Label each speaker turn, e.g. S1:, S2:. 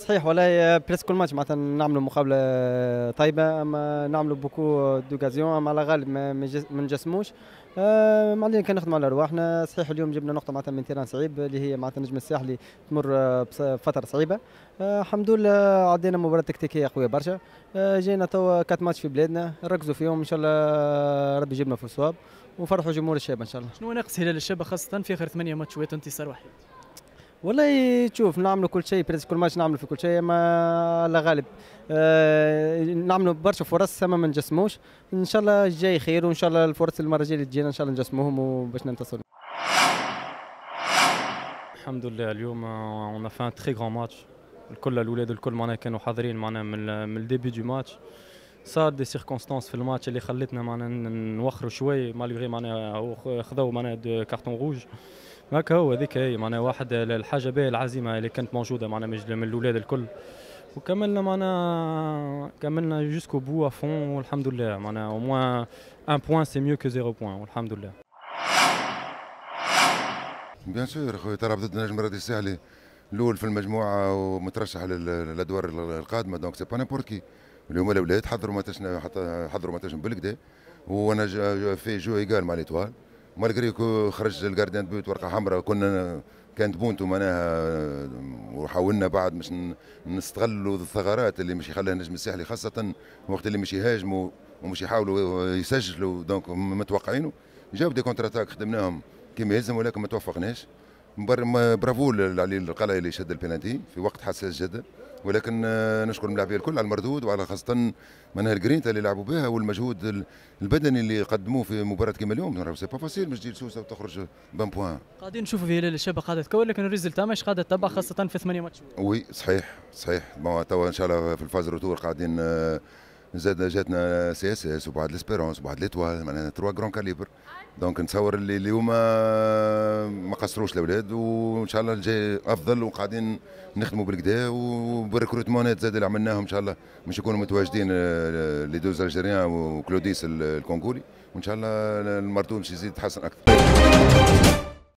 S1: صحيح ولا بريس كل ماتش معناتها نعملوا مقابله طيبه اما نعملوا بوكو دوكازيون اما على غالب ما نجسموش آه، ما علينا كان نخدموا على رواحنا صحيح اليوم جبنا نقطه معناتها من تيران صعيب اللي هي معناتها نجم الساحلي تمر بفتره صعيبه آه، الحمد لله عدينا مباراه تكتيكيه قويه برشا آه، جينا توا كات ماتش في بلادنا ركزوا فيهم ان شاء الله ربي يجيبنا في الصواب ونفرحوا جمهور الشاب ان شاء الله
S2: شنو ناقص هلال الشباب خاصه في اخر ثمانيه ماتشات انتصار واحد
S1: والله تشوف نعملوا كل شيء بريس كل ماتش نعملوا في كل شيء ما على غالب آه نعملوا برشا فرص ما ما نجسموش ان شاء الله الجاي خير وان شاء الله الفرص المره الجايه اللي تجينا ان شاء الله نجسموهم وباش ننتصر
S3: الحمد لله اليوم اون افان ان تري غران ماتش الكل الاولاد الكل معناها كانوا حاضرين معناها من من الديبي دو ماتش صار دي سيركونستانس في الماتش اللي خلتنا معناها نوخروا شوي مالغري معناها خذوا معناها كارتون روج هكا هو هذيك هي معناها واحد الحاجه باهيه العزيمه اللي كانت موجوده معناها من الاولاد الكل وكملنا معنا كملنا جوسكو بو افون والحمد لله معنا او موان ان بوان سي ميو كو زيرو بوان والحمد لله
S4: بيان سور خويا ترى بدات النجم رادي الساحلي الاول في المجموعه ومترشح للادوار القادمه دونك سي با نيمبورت كي اليوم الاولاد حضروا ماتشنا حضروا ماتشنا بالكدا وانا في جو ايكال مع ليتوال مالغري خرج الجاردان بيوت ورقه حمراء كنا كانت بونتو معناها وحاولنا بعد باش نستغلوا الثغرات اللي مش يخليها النجم الساحلي خاصه وقت اللي مش يهاجموا ومش يحاولوا يسجلوا دونك متوقعينه جاو دي كونتر اتاك خدمناهم كما يلزم ولكن ما توفقناش برافو لعلي القلعي اللي شد البينالتي في وقت حساس جدا ولكن آه، نشكر الملاعبيه الكل على المردود وعلى خاصه معناها الجرينتا اللي لعبوا بها والمجهود البدني اللي قدموه في مباراه كيما اليوم سي با فاسيل مش تجي سوسه وتخرج بان بوان
S2: غادي نشوفوا في هلال الشباب قاعده تكون لكن الريزلتا مش قاعده تتبع خاصه في ثمانيه ماتش
S4: وي صحيح صحيح توا ان شاء الله في الفاز روتور قاعدين آه، زاد جاتنا سي اس اس وبعد ليسبيرونس وبعد ليتوال معناها تروا كرون كاليبر دونك نتصور اللي اليوم آه، ما قصروش الاولاد وان شاء الله الجاي افضل وقاعدين نخدموا بالكدا وبالريكروتمونات زاد اللي عملناهم ان شاء الله باش يكونوا متواجدين آه، لي دوز الجيريان وكلوديس الكونغولي وان شاء الله المردود باش يزيد يتحسن اكثر